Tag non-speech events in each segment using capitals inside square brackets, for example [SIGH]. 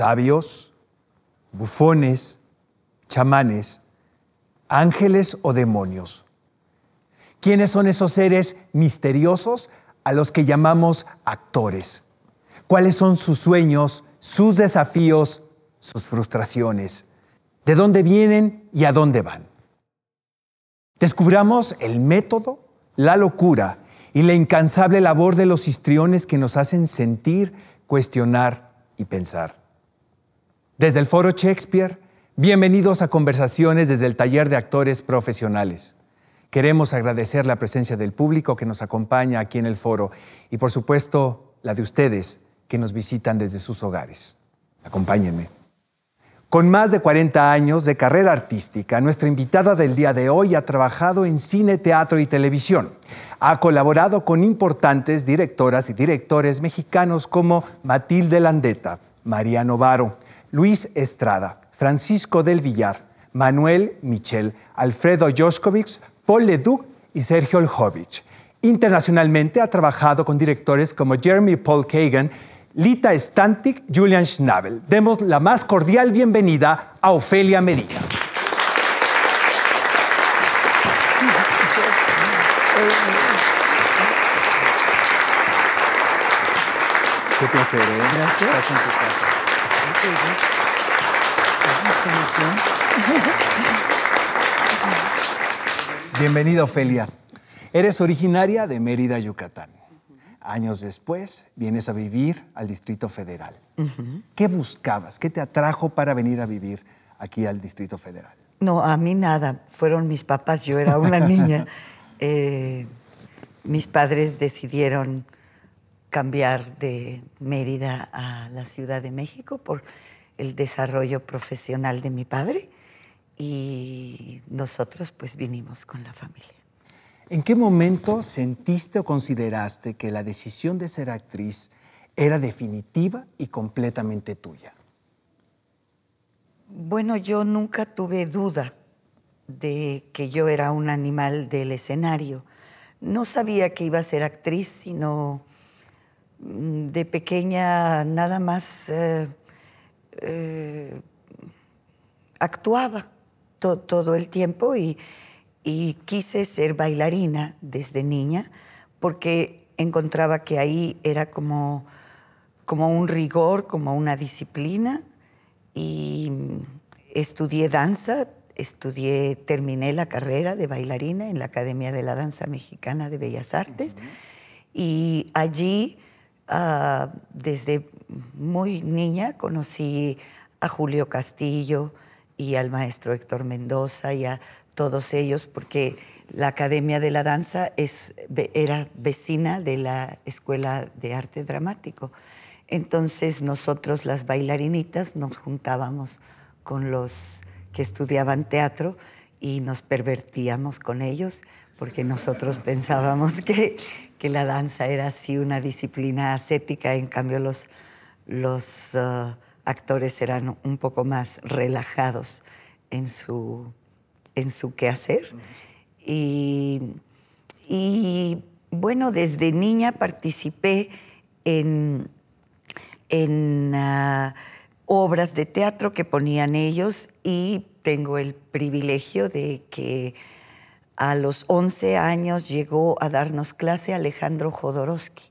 sabios, bufones, chamanes, ángeles o demonios. ¿Quiénes son esos seres misteriosos a los que llamamos actores? ¿Cuáles son sus sueños, sus desafíos, sus frustraciones? ¿De dónde vienen y a dónde van? Descubramos el método, la locura y la incansable labor de los histriones que nos hacen sentir, cuestionar y pensar. Desde el Foro Shakespeare, bienvenidos a conversaciones desde el Taller de Actores Profesionales. Queremos agradecer la presencia del público que nos acompaña aquí en el foro y por supuesto la de ustedes que nos visitan desde sus hogares. Acompáñenme. Con más de 40 años de carrera artística, nuestra invitada del día de hoy ha trabajado en cine, teatro y televisión. Ha colaborado con importantes directoras y directores mexicanos como Matilde Landeta, María Novaro, Luis Estrada, Francisco del Villar, Manuel Michel, Alfredo Joskovic, Paul Leduc y Sergio Oljovic. Internacionalmente ha trabajado con directores como Jeremy Paul Kagan, Lita Stantic, Julian Schnabel. Demos la más cordial bienvenida a Ofelia Medina. [LAUGHS] Bienvenida, Ofelia. Eres originaria de Mérida, Yucatán. Años después, vienes a vivir al Distrito Federal. ¿Qué buscabas? ¿Qué te atrajo para venir a vivir aquí al Distrito Federal? No, a mí nada. Fueron mis papás, yo era una niña. [LAUGHS] Eh, mis padres decidieron cambiar de Mérida a la Ciudad de México por el desarrollo profesional de mi padre y nosotros pues vinimos con la familia. ¿En qué momento sentiste o consideraste que la decisión de ser actriz era definitiva y completamente tuya? Bueno, yo nunca tuve duda de que yo era un animal del escenario. No sabía que iba a ser actriz, sino mm, de pequeña nada más eh, eh, actuaba todo el tiempo y, quise ser bailarina desde niña porque encontraba que ahí era como, como un rigor, como una disciplina y estudié danza, estudié, terminé la carrera de bailarina en la Academia de la Danza Mexicana de Bellas Artes y allí ah, desde muy niña conocí a Julio Castillo y al maestro Héctor Mendoza y a todos ellos porque la Academia de la Danza es, era vecina de la Escuela de Arte Dramático. Entonces nosotros las bailarinitas nos juntábamos con los que estudiaban teatro y nos pervertíamos con ellos porque nosotros [LAUGHS] pensábamos que, que la danza era así una disciplina ascética, en cambio los los ah, actores eran un poco más relajados en su, en su quehacer. Y, bueno, desde niña participé en, en ah, obras de teatro que ponían ellos y tengo el privilegio de que a los 11 años llegó a darnos clase Alejandro Jodorowsky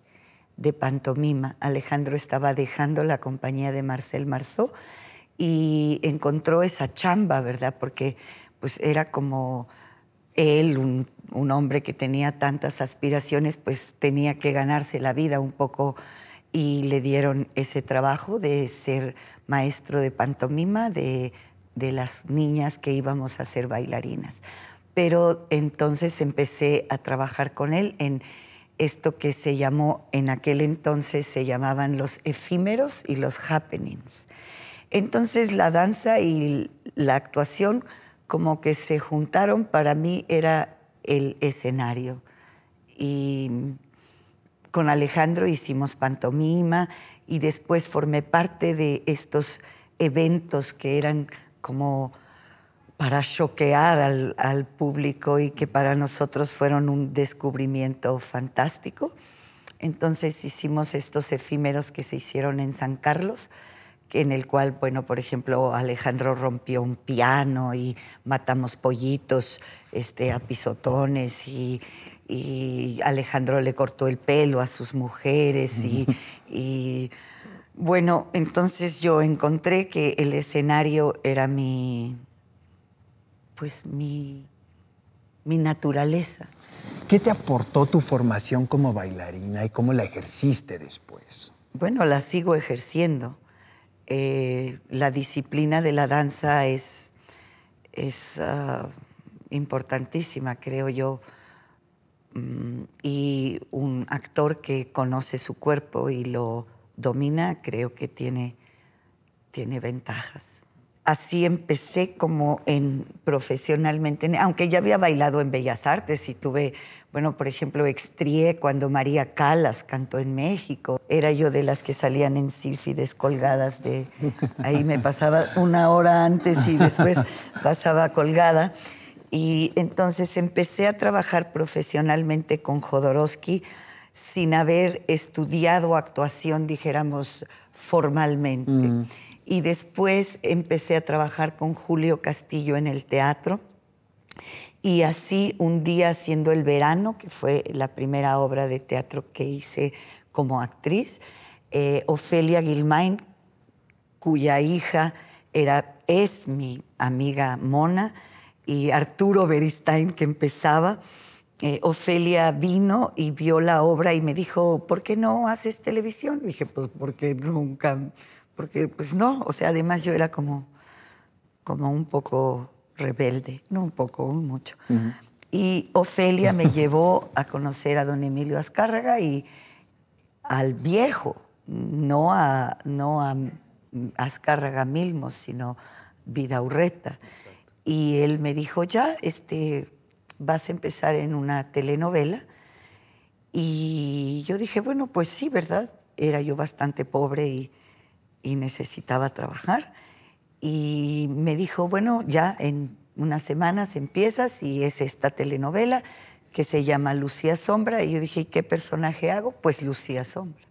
de pantomima. Alejandro estaba dejando la compañía de Marcel Marceau y encontró esa chamba, ¿verdad? Porque pues era como él, un, hombre que tenía tantas aspiraciones, pues tenía que ganarse la vida un poco y le dieron ese trabajo de ser maestro de pantomima de, de las niñas que íbamos a ser bailarinas. Pero entonces empecé a trabajar con él en esto que se llamó, en aquel entonces se llamaban los efímeros y los happenings. Entonces la danza y la actuación como que se juntaron, para mí era el escenario. Y con Alejandro hicimos pantomima y después formé parte de estos eventos que eran como para choquear al, público y que para nosotros fueron un descubrimiento fantástico. Entonces hicimos estos efímeros que se hicieron en San Carlos, en el cual, bueno, por ejemplo, Alejandro rompió un piano y matamos pollitos este, a pisotones y, Alejandro le cortó el pelo a sus mujeres [LAUGHS] y, bueno, entonces yo encontré que el escenario era mi, pues mi, naturaleza. ¿Qué te aportó tu formación como bailarina y cómo la ejerciste después? Bueno, la sigo ejerciendo. Eh, la disciplina de la danza es, es ah, importantísima, creo yo. Mm, y un actor que conoce su cuerpo y lo domina, creo que tiene, tiene ventajas así empecé como en profesionalmente, aunque ya había bailado en Bellas Artes y tuve, bueno, por ejemplo, extrié cuando María Calas cantó en México. Era yo de las que salían en sílfides colgadas de ahí me pasaba una hora antes y después pasaba colgada. Y entonces empecé a trabajar profesionalmente con Jodorowsky sin haber estudiado actuación, dijéramos, formalmente. Mm y después empecé a trabajar con Julio Castillo en el teatro. Y así un día haciendo El Verano, que fue la primera obra de teatro que hice como actriz, eh, Ofelia Gilmain, cuya hija era, es mi amiga Mona, y Arturo Beristain, que empezaba, eh, Ofelia vino y vio la obra y me dijo, ¿por qué no haces televisión? dije, pues porque nunca porque pues no, o sea, además yo era como, como un poco rebelde, no un poco, un mucho. Y Ofelia me llevó a conocer a don Emilio Azcárraga y al viejo, no a, no a Azcárraga mismo, sino Vidaurreta. Y él me dijo, ya, este, vas a empezar en una telenovela. Y yo dije, bueno, pues sí, ¿verdad? Era yo bastante pobre y y necesitaba trabajar. Y me dijo, bueno, ya en unas semanas empiezas y es esta telenovela que se llama Lucía Sombra. Y yo dije, qué personaje hago? Pues Lucía Sombra.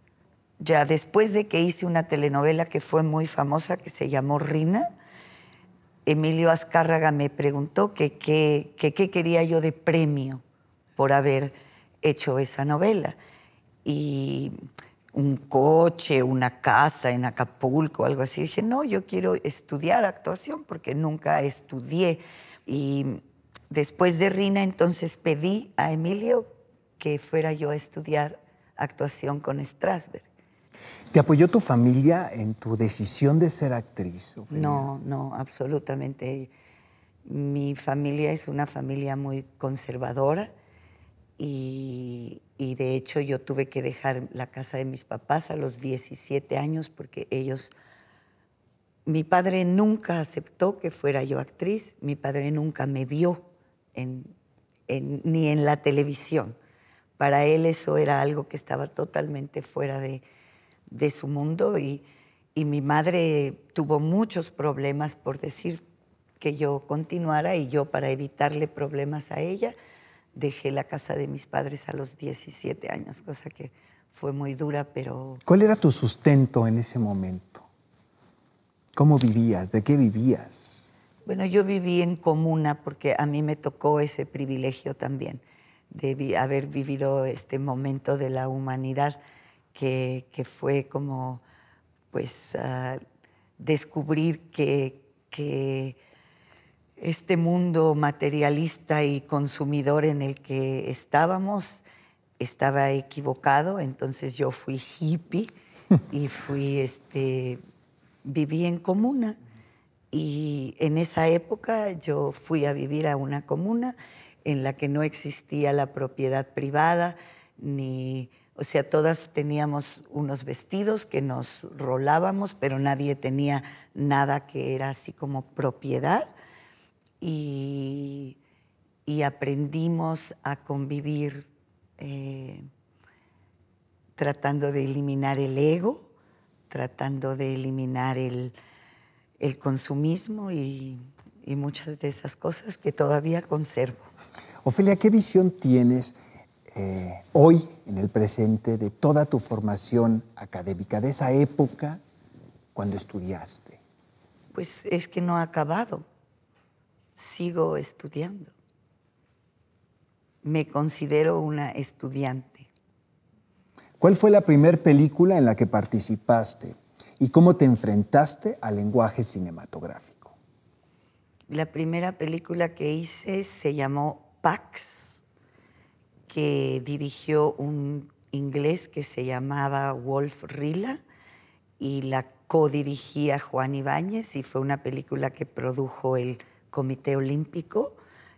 Ya después de que hice una telenovela que fue muy famosa, que se llamó Rina, Emilio Azcárraga me preguntó qué que, qué quería yo de premio por haber hecho esa novela. Y un coche, una casa en Acapulco, algo así. Dije, no, yo quiero estudiar actuación porque nunca estudié. Y después de Rina, entonces pedí a Emilio que fuera yo a estudiar actuación con Strasberg. ¿Te apoyó tu familia en tu decisión de ser actriz? No, no, absolutamente. Mi familia es una familia muy conservadora y y de hecho yo tuve que dejar la casa de mis papás a los 17 años porque ellos... Mi padre nunca aceptó que fuera yo actriz, mi padre nunca me vio ni en la televisión. Para él eso era algo que estaba totalmente fuera de, su mundo y, y mi madre tuvo muchos problemas por decir que yo continuara y yo para evitarle problemas a ella dejé la casa de mis padres a los 17 años, cosa que fue muy dura, pero... ¿Cuál era tu sustento en ese momento? ¿Cómo vivías? ¿De qué vivías? Bueno, yo viví en comuna porque a mí me tocó ese privilegio también de haber vivido este momento de la humanidad que, fue como, pues, ah, descubrir que, que este mundo materialista y consumidor en el que estábamos estaba equivocado, entonces yo fui hippie [LAUGHS] y fui, este, viví en comuna. Y en esa época yo fui a vivir a una comuna en la que no existía la propiedad privada, ni, o sea, todas teníamos unos vestidos que nos rolábamos, pero nadie tenía nada que era así como propiedad y, aprendimos a convivir eh, tratando de eliminar el ego, tratando de eliminar el, consumismo y, muchas de esas cosas que todavía conservo. Ofelia, ¿qué visión tienes eh, hoy, en el presente, de toda tu formación académica, de esa época cuando estudiaste? Pues es que no ha acabado sigo estudiando. Me considero una estudiante. ¿Cuál fue la primera película en la que participaste y cómo te enfrentaste al lenguaje cinematográfico? La primera película que hice se llamó Pax, que dirigió un inglés que se llamaba Wolf Rilla y la codirigía Juan Ibáñez y fue una película que produjo el Comité Olímpico,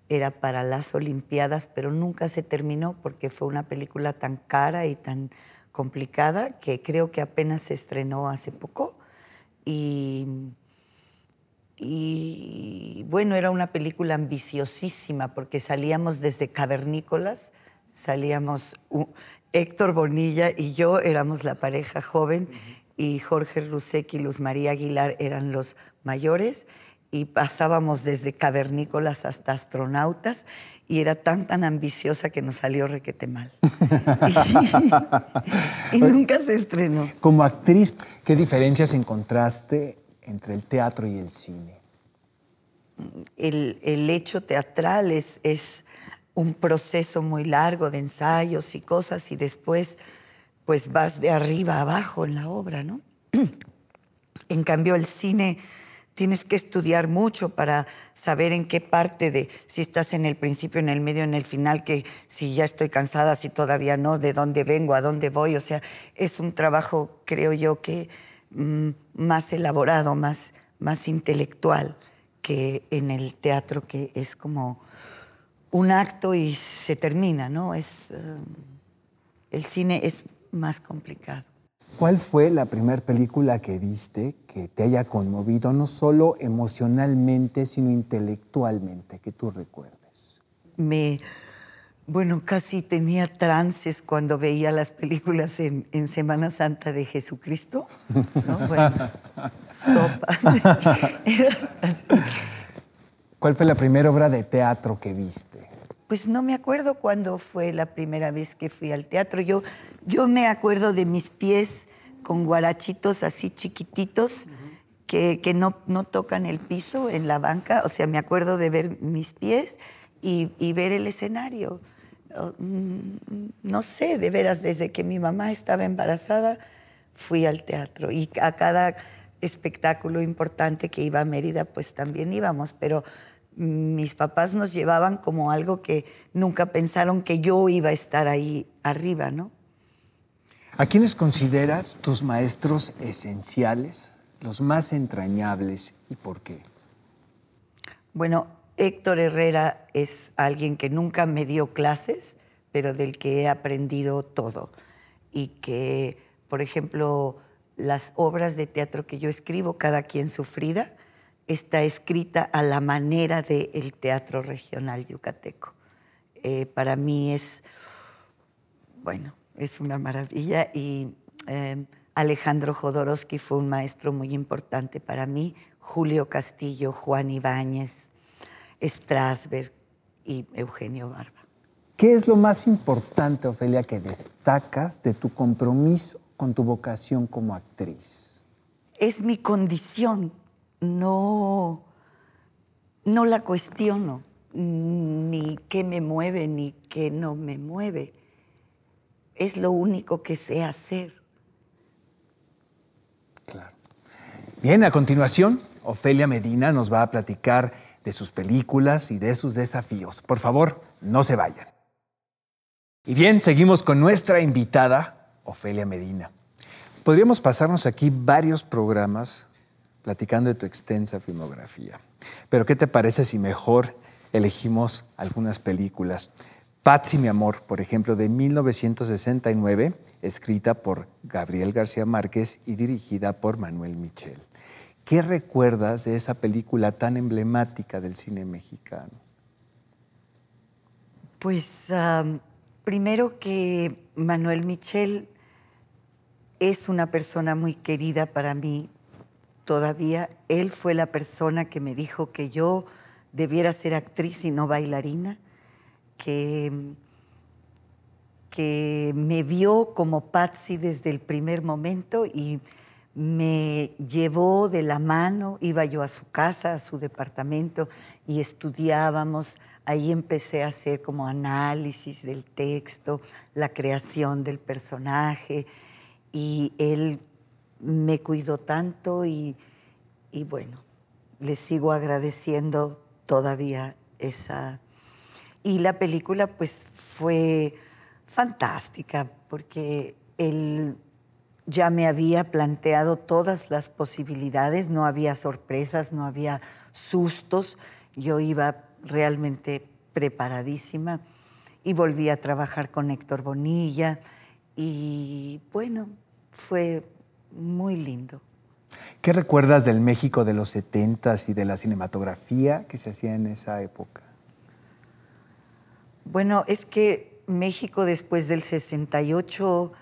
era para las Olimpiadas, pero nunca se terminó porque fue una película tan cara y tan complicada que creo que apenas se estrenó hace poco. Y, y bueno, era una película ambiciosísima porque salíamos desde Cavernícolas, salíamos, Héctor Bonilla y yo éramos la pareja joven y Jorge Rusek y Luz María Aguilar eran los mayores y pasábamos desde cavernícolas hasta astronautas y era tan tan ambiciosa que nos salió requete mal. [LAUGHS] y, nunca se estrenó. Como actriz, ¿qué diferencias encontraste entre el teatro y el cine? El, hecho teatral es, un proceso muy largo de ensayos y cosas y después pues vas de arriba a abajo en la obra, ¿no? [CLEARS THROAT] en cambio el cine tienes que estudiar mucho para saber en qué parte de, si estás en el principio, en el medio, en el final, que si ya estoy cansada, si todavía no, de dónde vengo, a dónde voy. O sea, es un trabajo, creo yo, que mm, más elaborado, más, más intelectual que en el teatro, que es como un acto y se termina, ¿no? Es, eh, el cine es más complicado. ¿Cuál fue la primera película que viste que te haya conmovido, no solo emocionalmente, sino intelectualmente, que tú recuerdes? Me, bueno, casi tenía trances cuando veía las películas en, Semana Santa de Jesucristo. [LAUGHS] Bueno, sopas. [LAUGHS] ¿Cuál fue la primera obra de teatro que viste? pues no me acuerdo cuándo fue la primera vez que fui al teatro. Yo, yo me acuerdo de mis pies con guarachitos así chiquititos que, no, no, tocan el piso en la banca. O sea, me acuerdo de ver mis pies y, y ver el escenario. Oh, mm, no sé, de veras, desde que mi mamá estaba embarazada fui al teatro y a cada espectáculo importante que iba a Mérida, pues también íbamos, pero mis papás nos llevaban como algo que nunca pensaron que yo iba a estar ahí arriba, ¿no? ¿A quiénes consideras tus maestros esenciales, los más entrañables y por qué? Bueno, Héctor Herrera es alguien que nunca me dio clases, pero del que he aprendido todo. Y que, por ejemplo, las obras de teatro que yo escribo, cada quien sufrida, está escrita a la manera del teatro regional yucateco. Eh, para mí es, bueno, es una maravilla y eh, Alejandro Jodorowsky fue un maestro muy importante para mí, Julio Castillo, Juan Ibáñez, Strasberg y Eugenio Barba. ¿Qué es lo más importante, Ofelia, que destacas de tu compromiso con tu vocación como actriz? Es mi condición no, no la cuestiono, ni qué me mueve, ni qué no me mueve. Es lo único que sé hacer. Claro. Bien, a continuación, Ofelia Medina nos va a platicar de sus películas y de sus desafíos. Por favor, no se vayan. Y bien, seguimos con nuestra invitada, Ofelia Medina. Podríamos pasarnos aquí varios programas platicando de tu extensa filmografía. Pero ¿qué te parece si mejor elegimos algunas películas? Patsy, mi amor, por ejemplo, de 1969, escrita por Gabriel García Márquez y dirigida por Manuel Michel. ¿Qué recuerdas de esa película tan emblemática del cine mexicano? Pues primero que Manuel Michel es una persona muy querida para mí todavía él fue la persona que me dijo que yo debiera ser actriz y no bailarina, que, que me vio como Patsy desde el primer momento y me llevó de la mano, iba yo a su casa, a su departamento y estudiábamos. Ahí empecé a hacer como análisis del texto, la creación del personaje y él me cuidó tanto y, bueno, le sigo agradeciendo todavía esa... Y la película pues fue fantástica porque él ya me había planteado todas las posibilidades, no había sorpresas, no había sustos, yo iba realmente preparadísima y volví a trabajar con Héctor Bonilla y bueno, fue muy lindo. ¿Qué recuerdas del México de los 70 y de la cinematografía que se hacía en esa época? Bueno, es que México después del 68,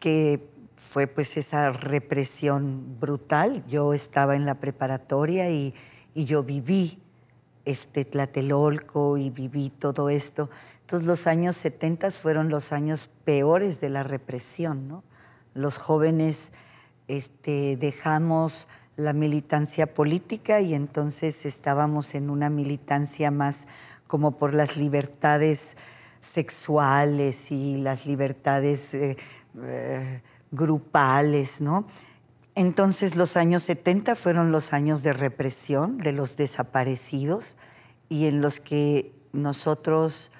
que fue pues esa represión brutal, yo estaba en la preparatoria y, yo viví este Tlatelolco y viví todo esto. Entonces los años 70 fueron los años peores de la represión, ¿no? los jóvenes este, dejamos la militancia política y entonces estábamos en una militancia más como por las libertades sexuales y las libertades eh, eh, grupales, ¿no? Entonces los años 70 fueron los años de represión de los desaparecidos y en los que nosotros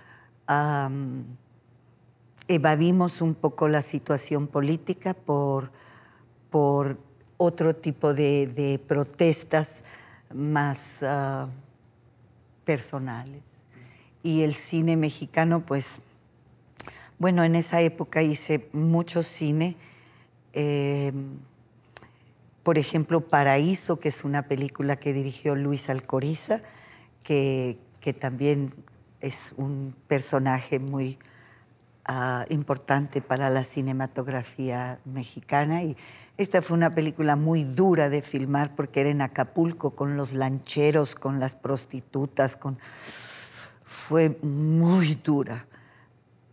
evadimos un poco la situación política por, por otro tipo de, protestas más ah, personales. Y el cine mexicano, pues, bueno, en esa época hice mucho cine. Eh, por ejemplo, Paraíso, que es una película que dirigió Luis Alcoriza, que, que también es un personaje muy Ah, importante para la cinematografía mexicana y esta fue una película muy dura de filmar porque era en Acapulco con los lancheros, con las prostitutas, con fue muy dura.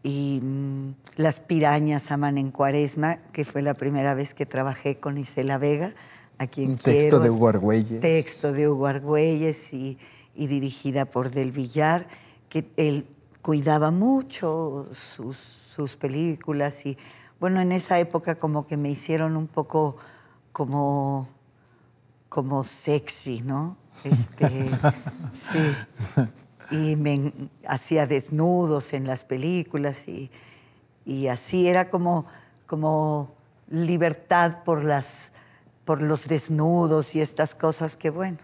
Y mm, Las pirañas aman en cuaresma, que fue la primera vez que trabajé con Isela Vega, a quien Un texto de Hugo Argüelles. Texto de Hugo Argüelles y, y dirigida por Del Villar, que el cuidaba mucho sus, películas y bueno, en esa época como que me hicieron un poco como, como sexy, ¿no? Este, [LAUGHS] sí. Y me hacía desnudos en las películas y, y así era como, como libertad por, las, por los desnudos y estas cosas que bueno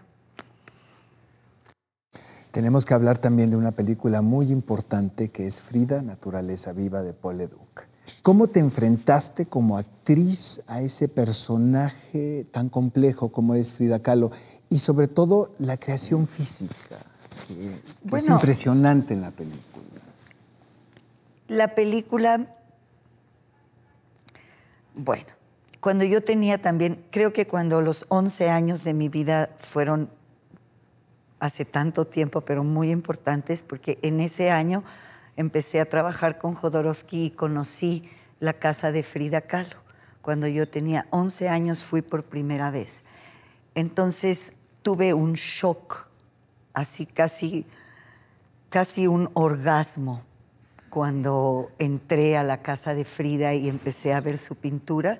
tenemos que hablar también de una película muy importante que es Frida, Naturaleza Viva de Paul Leduc. ¿Cómo te enfrentaste como actriz a ese personaje tan complejo como es Frida Kahlo? Y sobre todo la creación física, que, es impresionante en la película. La película, bueno, cuando yo tenía también, creo que cuando los 11 años de mi vida fueron hace tanto tiempo, pero muy importantes, porque en ese año empecé a trabajar con Jodorowsky y conocí la casa de Frida Kahlo. Cuando yo tenía 11 años fui por primera vez. Entonces tuve un shock, así casi, casi un orgasmo cuando entré a la casa de Frida y empecé a ver su pintura.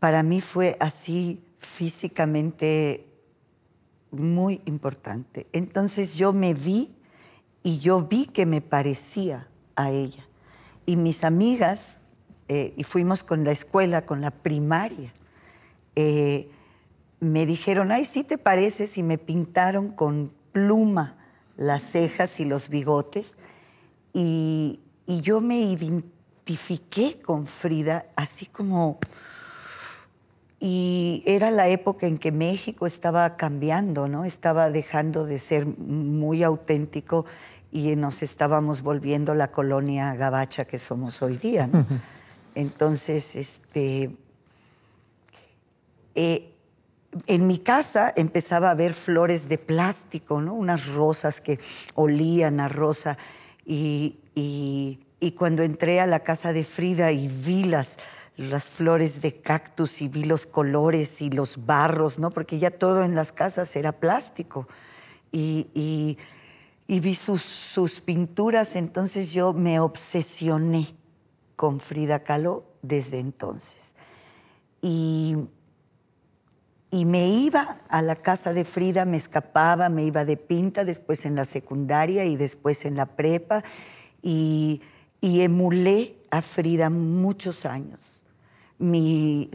Para mí fue así físicamente muy importante. Entonces yo me vi y yo vi que me parecía a ella. Y mis amigas, eh, y fuimos con la escuela, con la primaria, eh, me dijeron, ay, sí te pareces, y me pintaron con pluma las cejas y los bigotes. Y, y yo me identifiqué con Frida, así como y era la época en que México estaba cambiando, ¿no? Estaba dejando de ser muy auténtico y nos estábamos volviendo la colonia gabacha que somos hoy día, Entonces, este. Eh, en mi casa empezaba a ver flores de plástico, ¿no? Unas rosas que olían a rosa. Y, y, cuando entré a la casa de Frida y vi las, las flores de cactus y vi los colores y los barros, ¿no? Porque ya todo en las casas era plástico. Y, vi sus, pinturas, entonces yo me obsesioné con Frida Kahlo desde entonces. Y, me iba a la casa de Frida, me escapaba, me iba de pinta, después en la secundaria y después en la prepa, y, y emulé a Frida muchos años mi,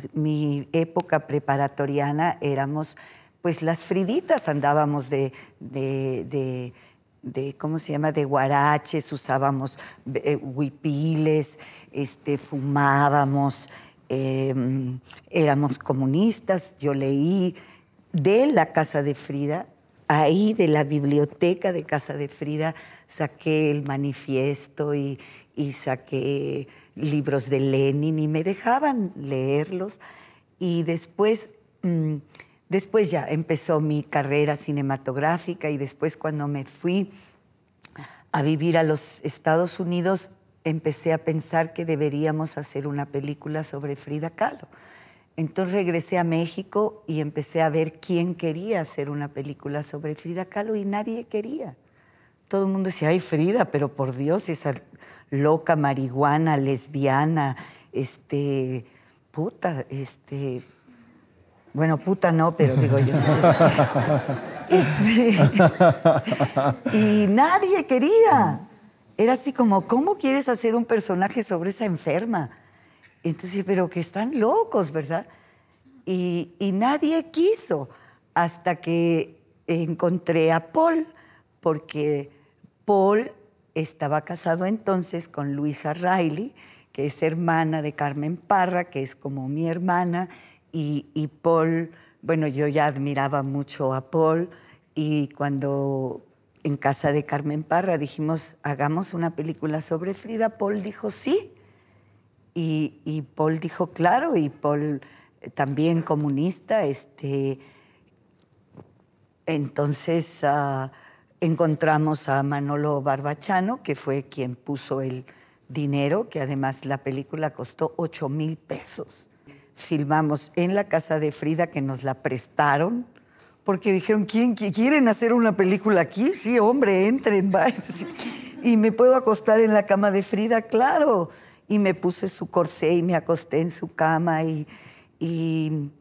época preparatoriana éramos, pues las friditas andábamos de, ¿cómo se llama?, de guaraches, usábamos eh, huipiles, este, fumábamos, em, éramos comunistas, yo leí de la casa de Frida, ahí de la biblioteca de casa de Frida, saqué el manifiesto y, y saqué libros de Lenin y me dejaban leerlos. Y después, mm, después ya empezó mi carrera cinematográfica y después cuando me fui a vivir a los Estados Unidos, empecé a pensar que deberíamos hacer una película sobre Frida Kahlo. Entonces regresé a México y empecé a ver quién quería hacer una película sobre Frida Kahlo y nadie quería. Todo el mundo decía, ay Frida, pero por Dios, esa loca, marihuana, lesbiana, este, puta, este, bueno, puta no, pero digo yo. [LAUGHS] Este, y nadie quería. Era así como, ¿cómo quieres hacer un personaje sobre esa enferma? Entonces, pero que están locos, ¿verdad? Y, y nadie quiso hasta que encontré a Paul, porque Paul estaba casado entonces con Luisa Riley, que es hermana de Carmen Parra, que es como mi hermana, y, Paul, bueno, yo ya admiraba mucho a Paul, y cuando en casa de Carmen Parra dijimos, hagamos una película sobre Frida, Paul dijo sí, y, Paul dijo claro, y Paul eh, también comunista, este, entonces... Ah, encontramos a Manolo Barbachano, que fue quien puso el dinero, que además la película costó 8 mil pesos. Filmamos en la casa de Frida, que nos la prestaron, porque dijeron, ¿quién, ¿quieren hacer una película aquí? Sí, hombre, entren, [LAUGHS] va. Y me puedo acostar en la cama de Frida, claro. Y me puse su corsé y me acosté en su cama y, y,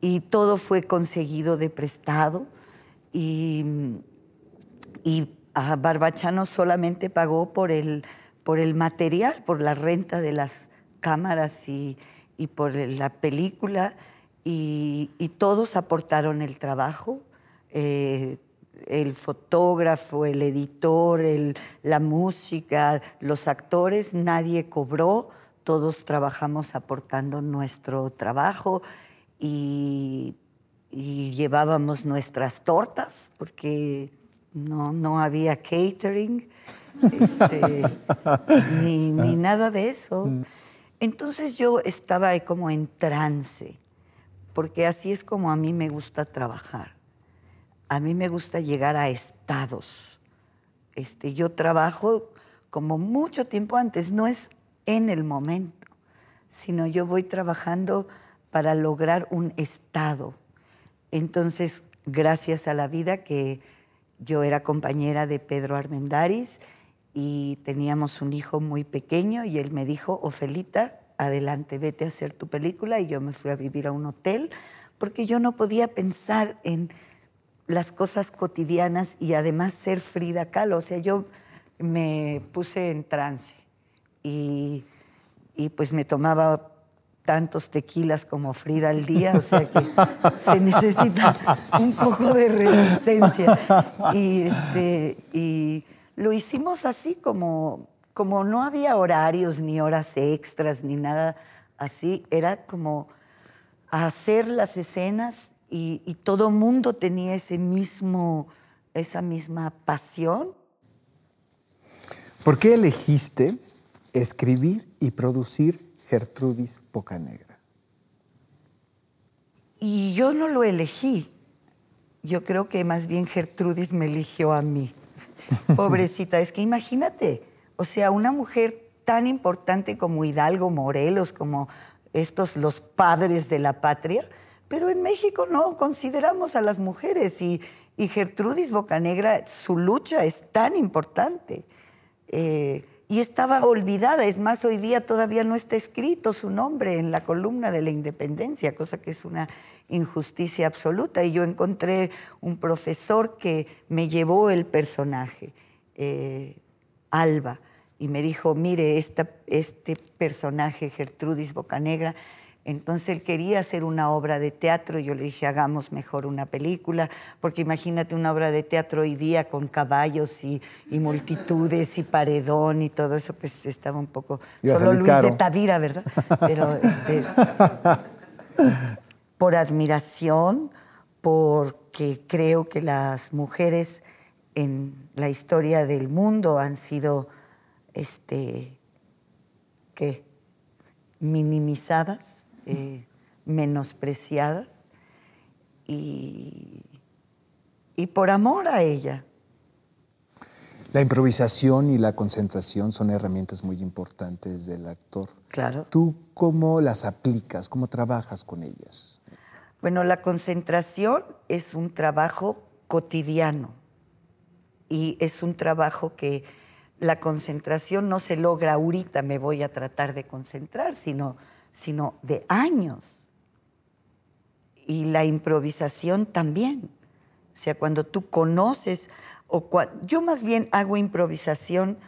y todo fue conseguido de prestado. Y y a Barbachano solamente pagó por el, por el material, por la renta de las cámaras y, y por la película, y, todos aportaron el trabajo, eh, el fotógrafo, el editor, el, la música, los actores, nadie cobró, todos trabajamos aportando nuestro trabajo y, y llevábamos nuestras tortas, porque no, no había catering, este, [LAUGHS] ni, ni, nada de eso. Mm. Entonces yo estaba como en trance, porque así es como a mí me gusta trabajar. A mí me gusta llegar a estados. Este, yo trabajo como mucho tiempo antes, no es en el momento, sino yo voy trabajando para lograr un estado. Entonces, gracias a la vida que yo era compañera de Pedro Armendaris y teníamos un hijo muy pequeño y él me dijo, Ofelita, adelante, vete a hacer tu película y yo me fui a vivir a un hotel porque yo no podía pensar en las cosas cotidianas y además ser Frida Kahlo. O sea, yo me puse en trance y pues me tomaba tantos tequilas como Frida al día, o sea que se necesita un poco de resistencia. Este, y, lo hicimos así como, como no había horarios ni horas extras ni nada así, era como hacer las escenas y, y todo mundo tenía ese mismo, esa misma pasión. ¿Por qué elegiste escribir y producir Gertrudis Bocanegra. Y yo no lo elegí. Yo creo que más bien Gertrudis me eligió a mí. [LAUGHS] Pobrecita, es que imagínate, o sea, una mujer tan importante como Hidalgo Morelos, como estos los padres de la patria, pero en México no consideramos a las mujeres y, Gertrudis Bocanegra, su lucha es tan importante. Eh, y estaba olvidada. Es más, hoy día todavía no está escrito su nombre en la columna de la independencia, cosa que es una injusticia absoluta. Y yo encontré un profesor que me llevó el personaje, eh, Alba, y me dijo, mire, este personaje, Gertrudis Bocanegra, entonces él quería hacer una obra de teatro, yo le dije, hagamos mejor una película, porque imagínate una obra de teatro hoy día con caballos y, multitudes y paredón y todo eso, pues estaba un poco... solo Luis de Tavira, ¿verdad? Pero este, [LAUGHS] por admiración, porque creo que las mujeres en la historia del mundo han sido, este, ¿qué? Minimizadas eh, menospreciadas y, y por amor a ella. La improvisación y la concentración son herramientas muy importantes del actor. Claro. ¿Tú cómo las aplicas? ¿Cómo trabajas con ellas? Bueno, la concentración es un trabajo cotidiano y es un trabajo que la concentración no se logra ahorita, me voy a tratar de concentrar, sino sino de años. Y la improvisación también. O sea, cuando tú conoces, o yo más bien hago improvisación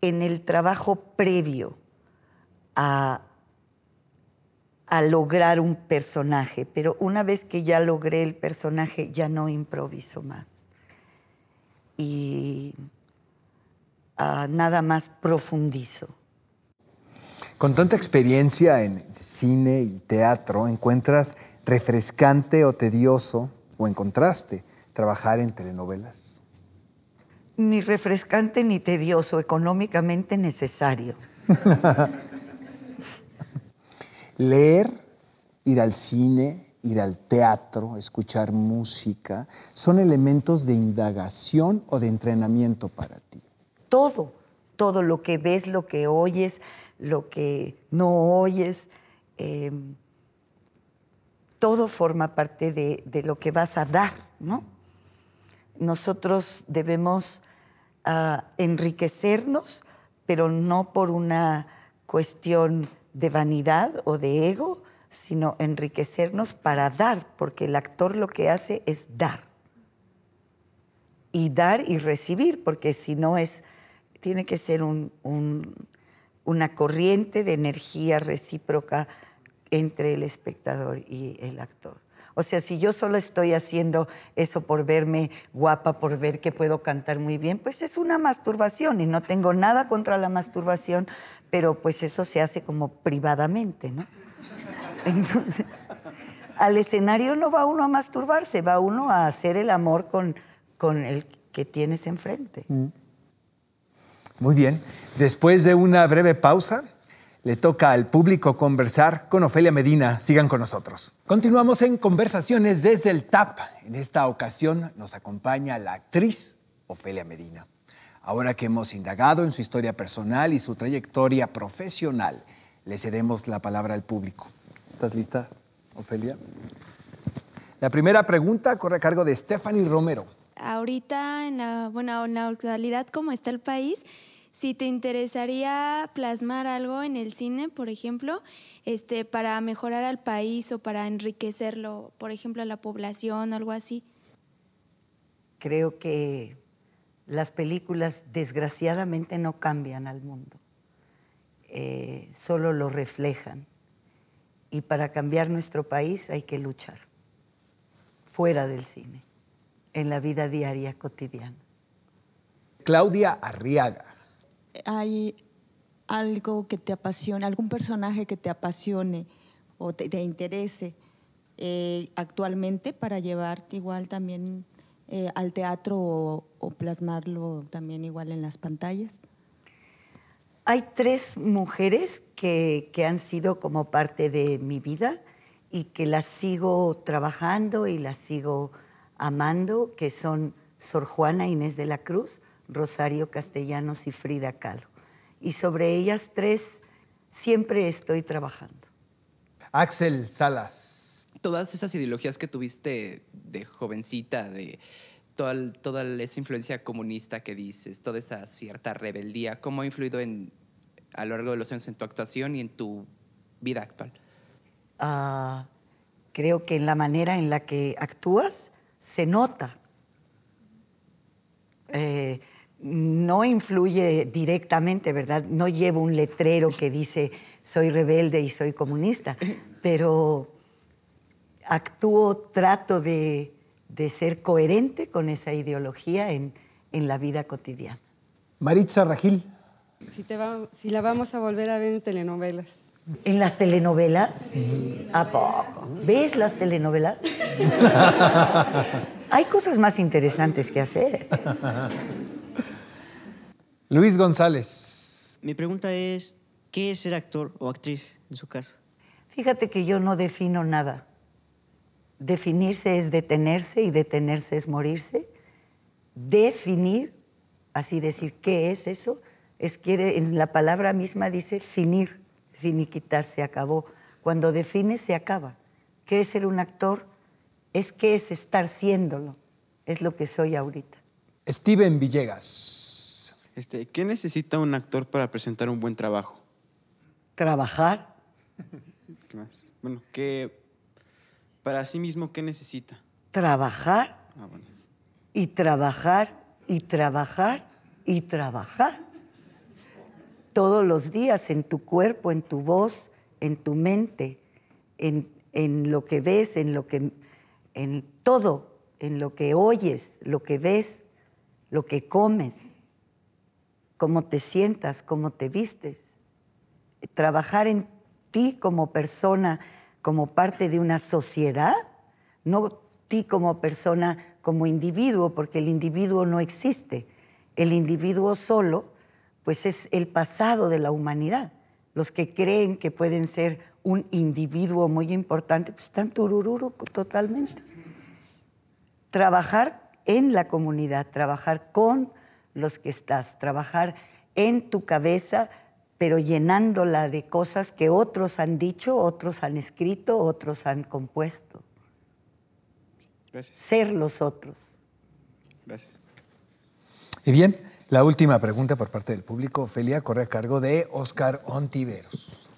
en el trabajo previo a, lograr un personaje, pero una vez que ya logré el personaje, ya no improviso más. Y ah, nada más profundizo. Con tanta experiencia en cine y teatro, ¿encuentras refrescante o tedioso, o en contraste, trabajar en telenovelas? Ni refrescante ni tedioso, económicamente necesario. [LAUGHS] Leer, ir al cine, ir al teatro, escuchar música, son elementos de indagación o de entrenamiento para ti. Todo, todo lo que ves, lo que oyes, lo que no oyes. Em, todo forma parte de, lo que vas a dar, Nosotros debemos ah, enriquecernos, pero no por una cuestión de vanidad o de ego, sino enriquecernos para dar, porque el actor lo que hace es dar. Y dar y recibir, porque si no es, tiene que ser un una corriente de energía recíproca entre el espectador y el actor. O sea, si yo solo estoy haciendo eso por verme guapa, por ver que puedo cantar muy bien, pues es una masturbación y no tengo nada contra la masturbación, pero pues eso se hace como privadamente, ¿no? [LAUGHS] Entonces, al escenario no va uno a masturbarse, va uno a hacer el amor con, el que tienes enfrente. Mm. Muy bien. Después de una breve pausa, le toca al público conversar con Ofelia Medina. Sigan con nosotros. Continuamos en conversaciones desde el TAP. En esta ocasión nos acompaña la actriz Ofelia Medina. Ahora que hemos indagado en su historia personal y su trayectoria profesional, le cedemos la palabra al público. ¿Estás lista, Ofelia? La primera pregunta corre a cargo de Stephanie Romero. Ahorita, en la, bueno, en actualidad, ¿cómo está el país? si te interesaría plasmar algo en el cine, por ejemplo, este, para mejorar al país o para enriquecerlo, por ejemplo, a la población, algo así. Creo que las películas desgraciadamente no cambian al mundo, eh, solo lo reflejan. Y para cambiar nuestro país hay que luchar, fuera del cine, en la vida diaria cotidiana. Claudia Arriaga hay algo que te apasione, algún personaje que te apasione o te, interese eh, actualmente para llevarte igual también eh, al teatro o, plasmarlo también igual en las pantallas? Hay tres mujeres que, que, han sido como parte de mi vida y que las sigo trabajando y las sigo amando, que son Sor Juana Inés de la Cruz, Rosario Castellanos y Frida Kahlo. Y sobre ellas tres siempre estoy trabajando. Axel Salas. Todas esas ideologías que tuviste de jovencita, de toda, toda esa influencia comunista que dices, toda esa cierta rebeldía, ¿cómo ha influido en, a lo largo de los años en tu actuación y en tu vida actual? Ah, creo que en la manera en la que actúas se nota. Eh, no influye directamente, ¿verdad? No llevo un letrero que dice soy rebelde y soy comunista, pero actúo, trato de, ser coherente con esa ideología en, la vida cotidiana. Maritza Rajil. Si, si la vamos a volver a ver en telenovelas. ¿En las telenovelas? Sí. ¿A poco? ¿Ves las telenovelas? [LAUGHS] Hay cosas más interesantes que hacer. Luis González. Mi pregunta es, ¿qué es ser actor o actriz en su caso? Fíjate que yo no defino nada. Definirse es detenerse y detenerse es morirse. Definir, así decir, ¿qué es eso? Es quiere, en la palabra misma dice finir, finiquitar, se acabó. Cuando define, se acaba. ¿Qué es ser un actor? Es qué es estar siéndolo. Es lo que soy ahorita. Steven Villegas. Este, ¿Qué necesita un actor para presentar un buen trabajo? Trabajar. Bueno, ¿qué para sí mismo, ¿qué necesita? Trabajar. Ah, y trabajar, y trabajar, y trabajar. Todos los días, en tu cuerpo, en tu voz, en tu mente, en, en lo que ves, en lo que. en todo, en lo que oyes, lo que ves, lo que comes cómo te sientas, cómo te vistes. Trabajar en ti como persona, como parte de una sociedad, no ti como persona, como individuo, porque el individuo no existe. El individuo solo, pues es el pasado de la humanidad. Los que creen que pueden ser un individuo muy importante, pues están turururu totalmente. Trabajar en la comunidad, trabajar con los que estás, trabajar en tu cabeza, pero llenándola de cosas que otros han dicho, otros han escrito, otros han compuesto. Ser los otros. Gracias. Y bien, la última pregunta por parte del público, Felia, corre a cargo de Oscar Ontiveros.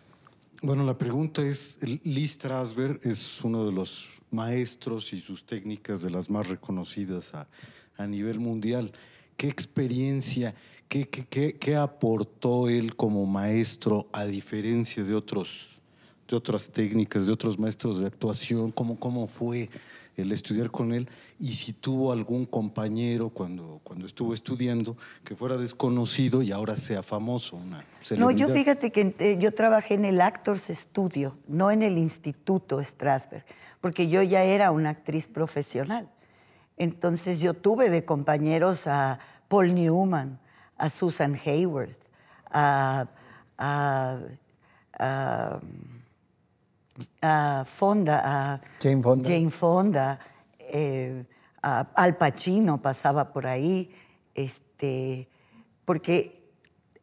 Bueno, la pregunta es, Lee Trasver es uno de los maestros y sus técnicas de las más reconocidas a nivel mundial. ¿Qué experiencia, qué, qué, qué, aportó él como maestro a diferencia de, otros, de otras técnicas, de otros maestros de actuación? ¿Cómo, cómo fue el estudiar con él? Y si tuvo algún compañero cuando, cuando estuvo estudiando que fuera desconocido y ahora sea famoso. Una no, yo fíjate que eh, yo trabajé en el Actors Studio, no en el Instituto Strasberg, porque yo ya era una actriz profesional. Entonces yo tuve de compañeros a Paul Newman, a Susan Hayworth, a, Fonda, a Jane Fonda, Jane eh, Al Pacino pasaba por ahí, este, porque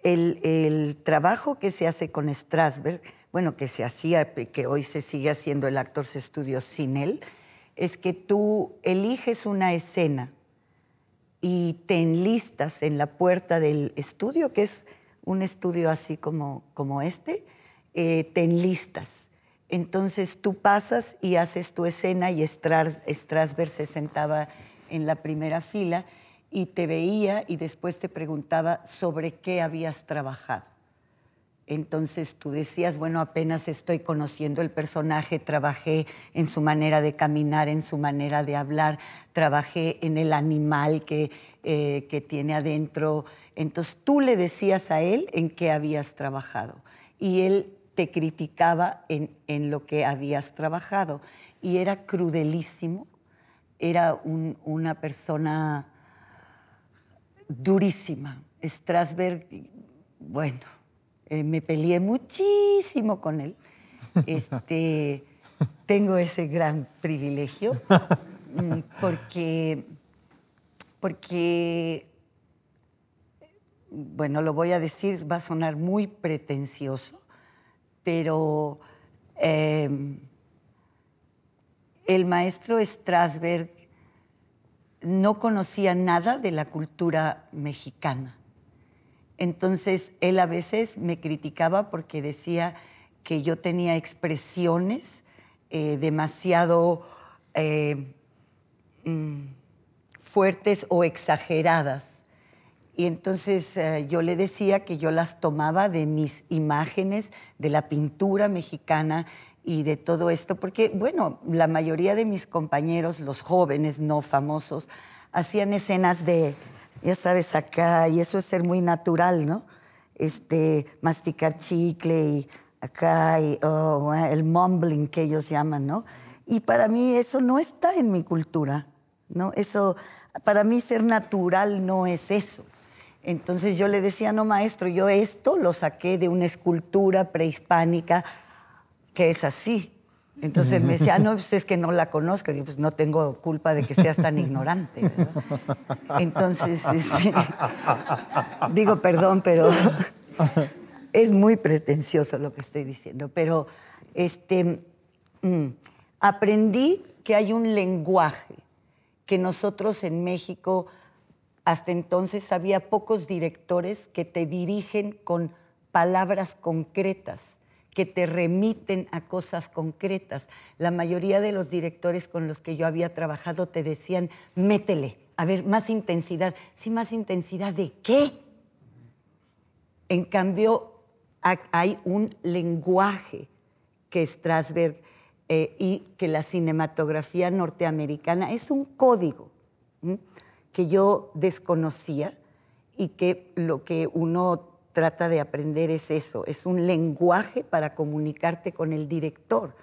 el, el, trabajo que se hace con Strasberg, bueno, que se hacía, que hoy se sigue haciendo el Actors Studio sin él, es que tú eliges una escena y te enlistas en la puerta del estudio, que es un estudio así como, este, eh, te enlistas. Entonces tú pasas y haces tu escena y Strasberg se sentaba en la primera fila y te veía y después te preguntaba sobre qué habías trabajado. Entonces tú decías, bueno, apenas estoy conociendo el personaje, trabajé en su manera de caminar, en su manera de hablar, trabajé en el animal que, eh, tiene adentro. Entonces tú le decías a él en qué habías trabajado y él te criticaba en, lo que habías trabajado. Y era crudelísimo, era una persona durísima. Strasberg, bueno eh, me peleé muchísimo con él. Este, [LAUGHS] tengo ese gran privilegio mm, porque, porque, bueno, lo voy a decir, va a sonar muy pretencioso, pero em, el maestro Strasberg no conocía nada de la cultura mexicana. Entonces, él a veces me criticaba porque decía que yo tenía expresiones eh, demasiado eh, mm, fuertes o exageradas. Y entonces eh, yo le decía que yo las tomaba de mis imágenes, de la pintura mexicana y de todo esto, porque, bueno, la mayoría de mis compañeros, los jóvenes no famosos, hacían escenas de ya sabes, acá, y eso es ser muy natural, ¿no? Este, masticar chicle y acá, y oh, el mumbling que ellos llaman, ¿no? Y para mí eso no está en mi cultura, ¿no? Eso, para mí ser natural no es eso. Entonces yo le decía, no, maestro, yo esto lo saqué de una escultura prehispánica que es así, entonces me decía, ah, no, pues es que no la conozco. Y pues no tengo culpa de que seas tan ignorante. Entonces, este, [LAUGHS] digo, perdón, pero es muy pretencioso lo que estoy diciendo. Pero este, mm, aprendí que hay un lenguaje que nosotros en México hasta entonces había pocos directores que te dirigen con palabras concretas que te remiten a cosas concretas. La mayoría de los directores con los que yo había trabajado te decían, métele, a ver, más intensidad. Sí, más intensidad de qué? En cambio, hay un lenguaje que Strasberg eh, y que la cinematografía norteamericana es un código que yo desconocía y que lo que uno trata de aprender es eso, es un lenguaje para comunicarte con el director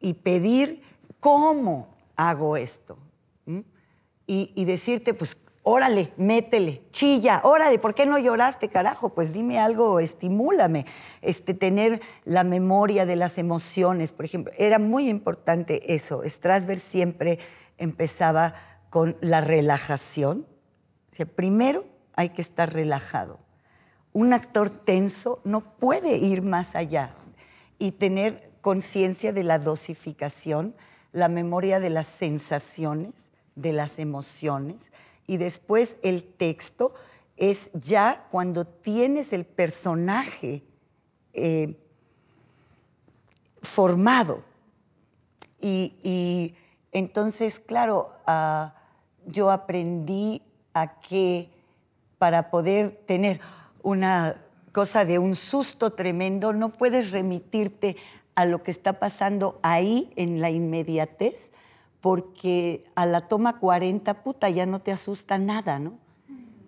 y pedir cómo hago esto. Y, decirte, pues, órale, métele, chilla, órale, ¿por qué no lloraste, carajo? Pues dime algo, estimúlame. Este, tener la memoria de las emociones, por ejemplo, era muy importante eso. Strasberg siempre empezaba con la relajación. primero hay que estar relajado un actor tenso no puede ir más allá y tener conciencia de la dosificación, la memoria de las sensaciones, de las emociones y después el texto es ya cuando tienes el personaje eh, formado. Y, entonces, claro, ah, yo aprendí a que para poder tener una cosa de un susto tremendo, no puedes remitirte a lo que está pasando ahí en la inmediatez, porque a la toma 40, puta, ya no te asusta nada, ¿no?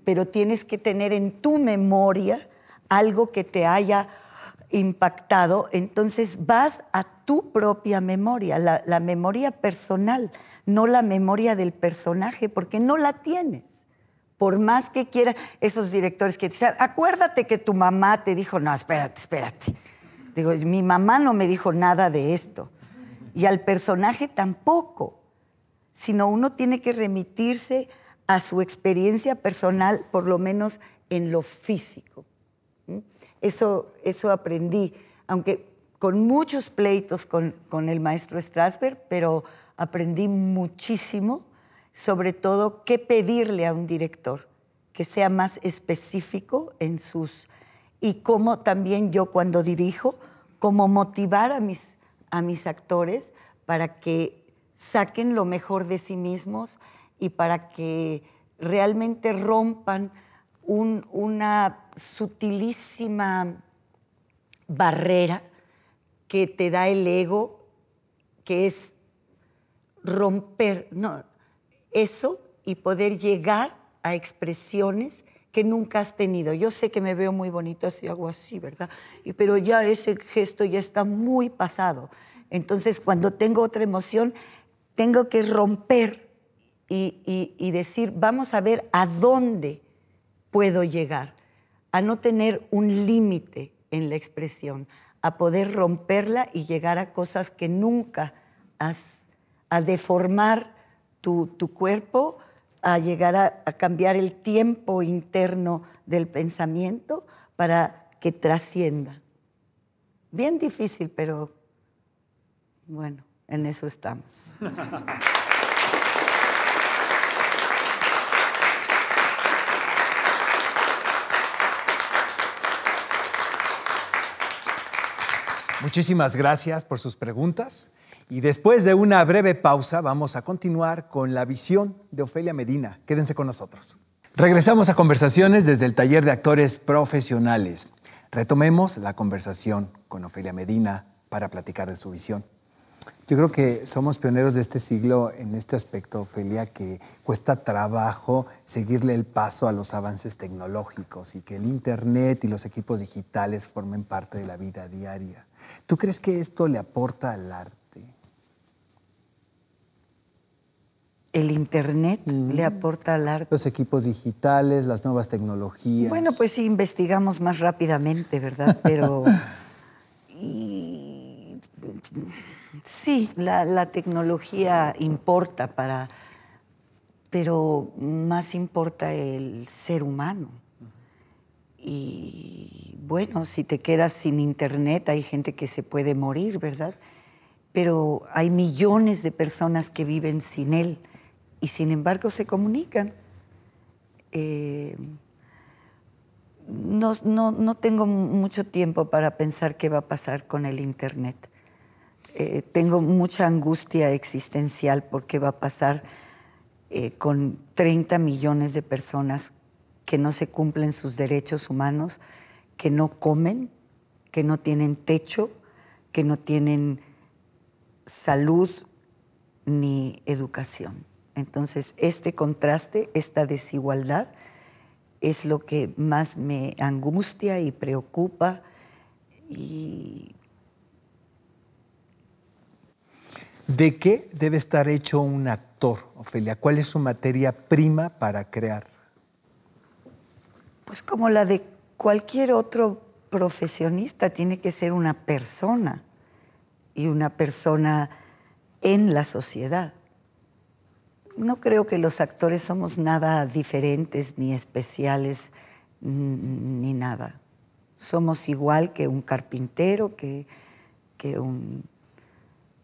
Pero tienes que tener en tu memoria algo que te haya impactado, entonces vas a tu propia memoria, la, memoria personal, no la memoria del personaje, porque no la tienes por más que quieran esos directores que dicen, acuérdate que tu mamá te dijo, no, espérate, espérate. Digo, mi mamá no me dijo nada de esto. Y al personaje tampoco, sino uno tiene que remitirse a su experiencia personal, por lo menos en lo físico. Eso, eso aprendí, aunque con muchos pleitos con, con el maestro Strasberg, pero aprendí muchísimo sobre todo qué pedirle a un director, que sea más específico en sus... y cómo también yo cuando dirijo, cómo motivar a mis, a mis actores para que saquen lo mejor de sí mismos y para que realmente rompan una sutilísima barrera que te da el ego, que es romper, no, eso y poder llegar a expresiones que nunca has tenido. Yo sé que me veo muy bonita si hago así, ¿verdad? pero ya ese gesto ya está muy pasado. Entonces, cuando tengo otra emoción, tengo que romper y, y decir, vamos a ver a dónde puedo llegar, a no tener un límite en la expresión, a poder romperla y llegar a cosas que nunca has, a deformar tu, cuerpo a llegar a, cambiar el tiempo interno del pensamiento para que trascienda. Bien difícil, pero bueno, en eso estamos. Muchísimas gracias por sus preguntas. Y después de una breve pausa vamos a continuar con la visión de Ofelia Medina. Quédense con nosotros. Regresamos a conversaciones desde el taller de actores profesionales. Retomemos la conversación con Ofelia Medina para platicar de su visión. Yo creo que somos pioneros de este siglo en este aspecto, Ofelia, que cuesta trabajo seguirle el paso a los avances tecnológicos y que el Internet y los equipos digitales formen parte de la vida diaria. ¿Tú crees que esto le aporta al arte? el Internet le aporta al arte. Los equipos digitales, las nuevas tecnologías. Bueno, pues sí, investigamos más rápidamente, ¿verdad? [LAUGHS] Pero. sí, la, tecnología importa para. Pero más importa el ser humano. Y bueno, si te quedas sin Internet, hay gente que se puede morir, ¿verdad? Pero hay millones de personas que viven sin él y sin embargo se comunican. Eh, no, tengo mucho tiempo para pensar qué va a pasar con el Internet. Eh, tengo mucha angustia existencial por qué va a pasar eh, con 30 millones de personas que no se cumplen sus derechos humanos, que no comen, que no tienen techo, que no tienen salud ni educación. Entonces, este contraste, esta desigualdad, es lo que más me angustia y preocupa ¿De qué debe estar hecho un actor, Ofelia? ¿Cuál es su materia prima para crear? Pues como la de cualquier otro profesionista, tiene que ser una persona y una persona en la sociedad no creo que los actores somos nada diferentes ni especiales ni nada. Somos igual que un carpintero, que, un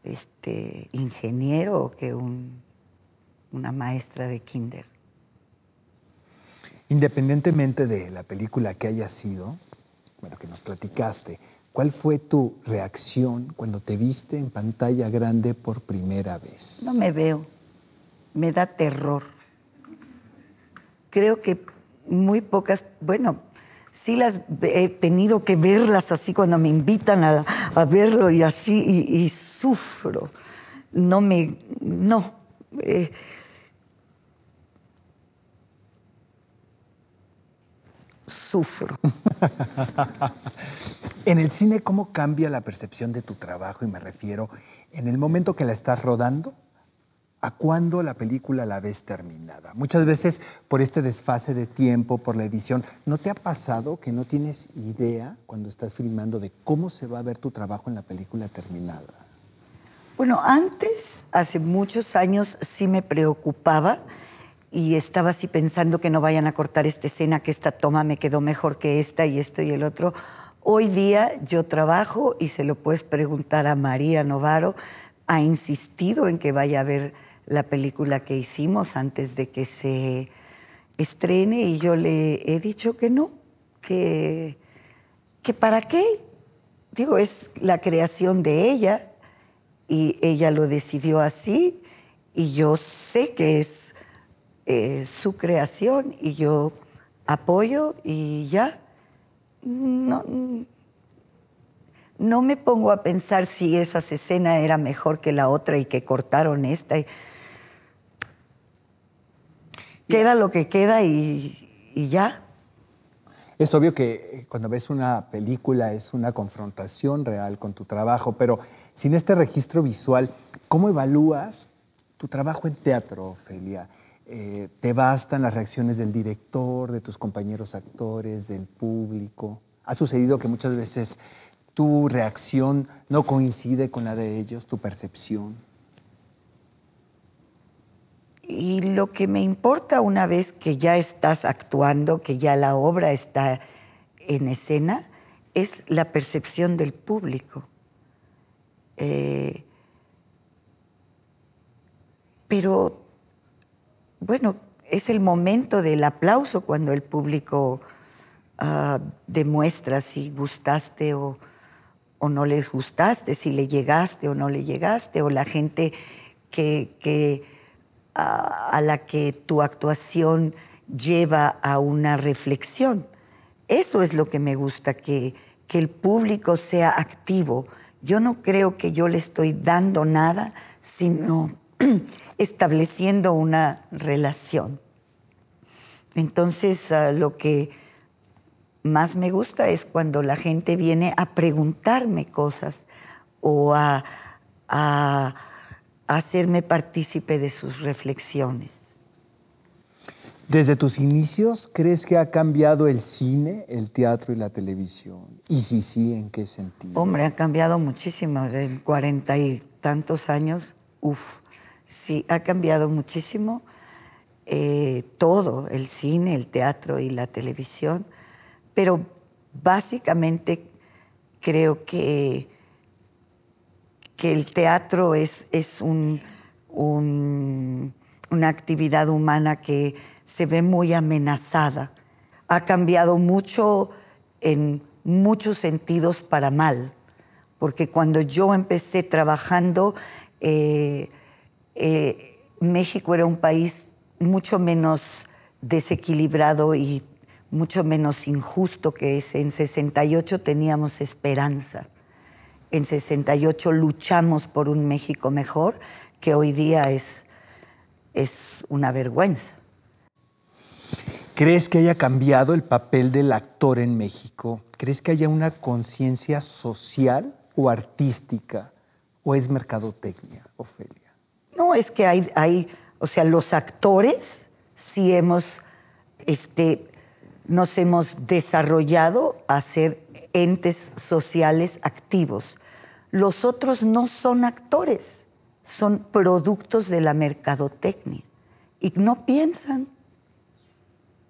este, ingeniero o que un, una maestra de kinder. Independientemente de la película que haya sido, bueno, que nos platicaste, ¿Cuál fue tu reacción cuando te viste en pantalla grande por primera vez? No me veo me da terror. Creo que muy pocas, bueno, sí las he tenido que verlas así cuando me invitan a, verlo y así, y, sufro. No me, no. Eh, sufro. [LAUGHS] en el cine, ¿cómo cambia la percepción de tu trabajo? Y me refiero, en el momento que la estás rodando, a cuándo la película la ves terminada. Muchas veces por este desfase de tiempo, por la edición, ¿no te ha pasado que no tienes idea cuando estás filmando de cómo se va a ver tu trabajo en la película terminada? Bueno, antes, hace muchos años, sí me preocupaba y estaba así pensando que no vayan a cortar esta escena, que esta toma me quedó mejor que esta y esto y el otro. Hoy día yo trabajo y se lo puedes preguntar a María Novaro, ha insistido en que vaya a haber la película que hicimos antes de que se estrene y yo le he dicho que no, que, que para qué. Digo, es la creación de ella y ella lo decidió así y yo sé que es eh, su creación y yo apoyo y ya. No, no me pongo a pensar si esa escena era mejor que la otra y que cortaron esta queda lo que queda y, ya. Es obvio que eh, cuando ves una película es una confrontación real con tu trabajo, pero sin este registro visual, ¿cómo evalúas tu trabajo en teatro, Ofelia? Eh, ¿Te bastan las reacciones del director, de tus compañeros actores, del público? ¿Ha sucedido que muchas veces tu reacción no coincide con la de ellos, tu percepción? y lo que me importa una vez que ya estás actuando, que ya la obra está en escena, es la percepción del público. Eh, pero, bueno, es el momento del aplauso cuando el público ah, demuestra si gustaste o, no les gustaste, si le llegaste o no le llegaste, o la gente que a, la que tu actuación lleva a una reflexión. Eso es lo que me gusta, que, el público sea activo. Yo no creo que yo le estoy dando nada, sino [CLEARS THROAT] estableciendo una relación. Entonces, ah, lo que más me gusta es cuando la gente viene a preguntarme cosas o a hacerme partícipe de sus reflexiones. Desde tus inicios, ¿crees que ha cambiado el cine, el teatro y la televisión? Y si sí, ¿en qué sentido? Hombre, ha cambiado muchísimo. En cuarenta y tantos años, uff, sí, ha cambiado muchísimo eh, todo, el cine, el teatro y la televisión. Pero básicamente creo que que el teatro es, una actividad humana que se ve muy amenazada. Ha cambiado mucho en muchos sentidos para mal, porque cuando yo empecé trabajando, eh, eh, México era un país mucho menos desequilibrado y mucho menos injusto que ese. En 68 teníamos esperanza en 68 luchamos por un México mejor, que hoy día es, es una vergüenza. ¿Crees que haya cambiado el papel del actor en México? ¿Crees que haya una conciencia social o artística? ¿O es mercadotecnia, Ofelia? No, es que hay, hay o sea, los actores sí hemos, este, nos hemos desarrollado a ser entes sociales activos. Los otros no son actores, son productos de la mercadotecnia y no piensan.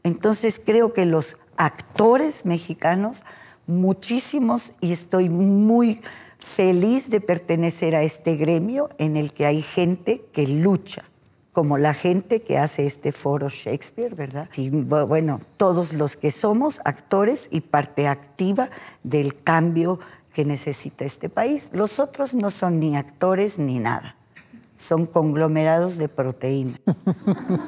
Entonces creo que los actores mexicanos, muchísimos, y estoy muy feliz de pertenecer a este gremio en el que hay gente que lucha, como la gente que hace este foro Shakespeare, ¿verdad? Y, bueno, todos los que somos actores y parte activa del cambio que necesita este país. Los otros no son ni actores ni nada, son conglomerados de proteína. [LAUGHS]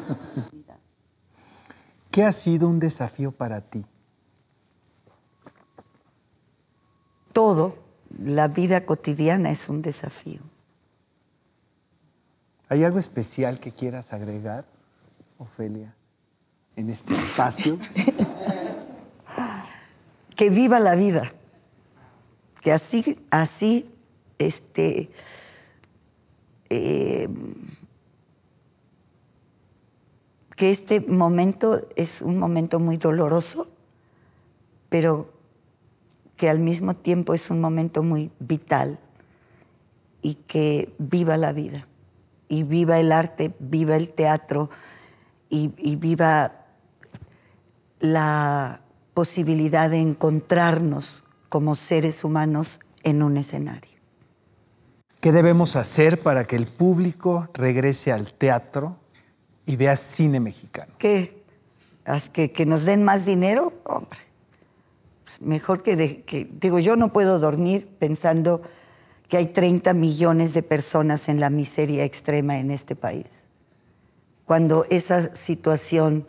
¿Qué ha sido un desafío para ti? Todo, la vida cotidiana es un desafío. ¿Hay algo especial que quieras agregar, Ofelia, en este espacio? [LAUGHS] que viva la vida que así, así, este, eh, que este momento es un momento muy doloroso, pero que al mismo tiempo es un momento muy vital y que viva la vida, y viva el arte, viva el teatro, y viva la posibilidad de encontrarnos como seres humanos en un escenario. ¿Qué debemos hacer para que el público regrese al teatro y vea cine mexicano? ¿Qué? ¿Que, que nos den más dinero? Hombre, pues mejor que, que... Digo, yo no puedo dormir pensando que hay 30 millones de personas en la miseria extrema en este país. Cuando esa situación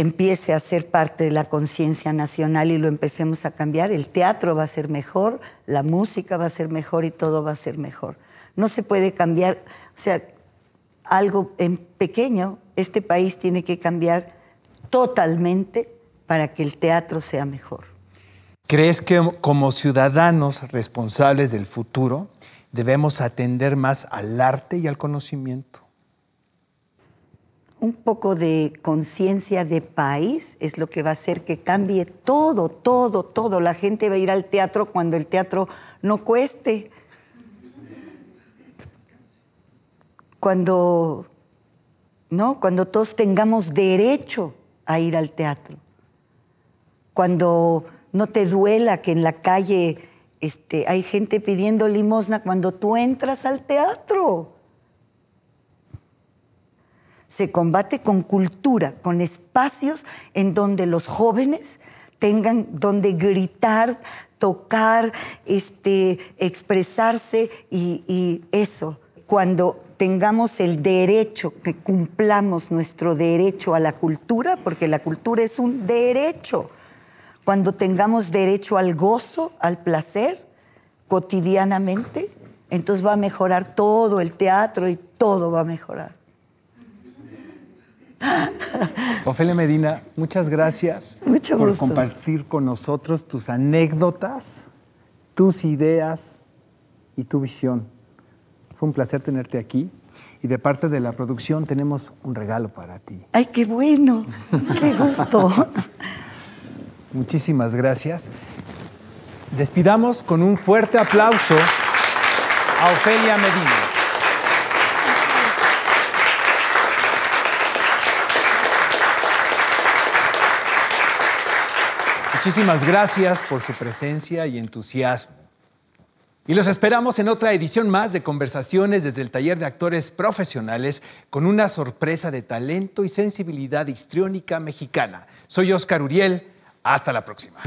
empiece a ser parte de la conciencia nacional y lo empecemos a cambiar, el teatro va a ser mejor, la música va a ser mejor y todo va a ser mejor. No se puede cambiar, o sea, algo en pequeño, este país tiene que cambiar totalmente para que el teatro sea mejor. ¿Crees que como ciudadanos responsables del futuro debemos atender más al arte y al conocimiento? un poco de conciencia de país es lo que va a hacer que cambie todo, todo, todo. La gente va a ir al teatro cuando el teatro no cueste. Cuando, ¿no? cuando todos tengamos derecho a ir al teatro. Cuando no te duela que en la calle este, hay gente pidiendo limosna cuando tú entras al teatro se combate con cultura, con espacios en donde los jóvenes tengan donde gritar, tocar, este, expresarse y eso. Cuando tengamos el derecho, que cumplamos nuestro derecho a la cultura, porque la cultura es un derecho. Cuando tengamos derecho al gozo, al placer, cotidianamente, entonces va a mejorar todo el teatro y todo va a mejorar. [LAUGHS] Ofelia Medina, muchas gracias por compartir con nosotros tus anécdotas, tus ideas y tu visión. Fue un placer tenerte aquí. Y de parte de la producción tenemos un regalo para ti. ¡Ay, qué bueno! ¡Qué gusto! [LAUGHS] Muchísimas gracias. Despidamos con un fuerte aplauso a Ofelia Medina. Muchísimas gracias por su presencia y entusiasmo. Y los esperamos en otra edición más de Conversaciones desde el Taller de Actores Profesionales con una sorpresa de talento y sensibilidad histriónica mexicana. Soy Oscar Uriel. Hasta la próxima.